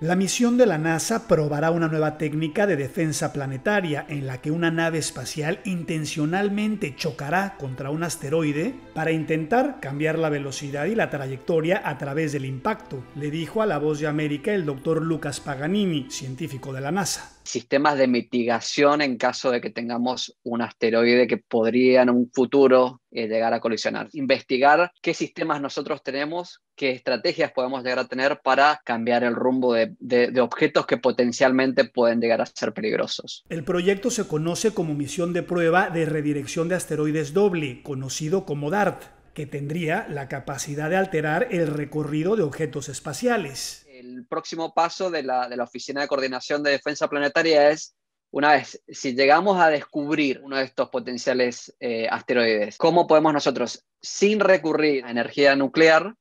La misión de la NASA probará una nueva técnica de defensa planetaria en la que una nave espacial intencionalmente chocará contra un asteroide para intentar cambiar la velocidad y la trayectoria a través del impacto, le dijo a La Voz de América el doctor Lucas Paganini, científico de la NASA sistemas de mitigación en caso de que tengamos un asteroide que podría en un futuro eh, llegar a colisionar. Investigar qué sistemas nosotros tenemos, qué estrategias podemos llegar a tener para cambiar el rumbo de objetos que potencialmente pueden llegar a ser peligrosos. El proyecto se conoce como misión de prueba de redirección de asteroides doble, conocido como DART que tendría la capacidad de alterar el recorrido de objetos espaciales próximo paso de la, Oficina de Coordinación de Defensa Planetaria es una vez, si llegamos a descubrir uno de estos potenciales eh, asteroides, ¿cómo podemos nosotros, sin recurrir a energía nuclear,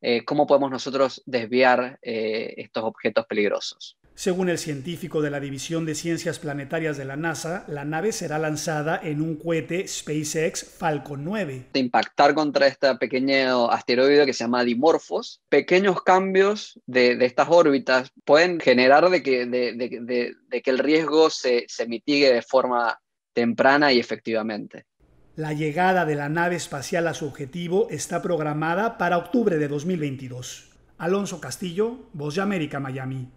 eh, cómo podemos nosotros desviar eh, estos objetos peligrosos? Según el científico de la División de Ciencias Planetarias de la NASA, la nave será lanzada en un cohete SpaceX Falcon 9. De impactar contra este pequeño asteroide que se llama Dimorphos, pequeños cambios de, estas órbitas pueden generar de que, el riesgo se, se mitigue de forma temprana y efectivamente. La llegada de la nave espacial a su objetivo está programada para octubre de 2022. Alonso Castillo, Voz de América, Miami.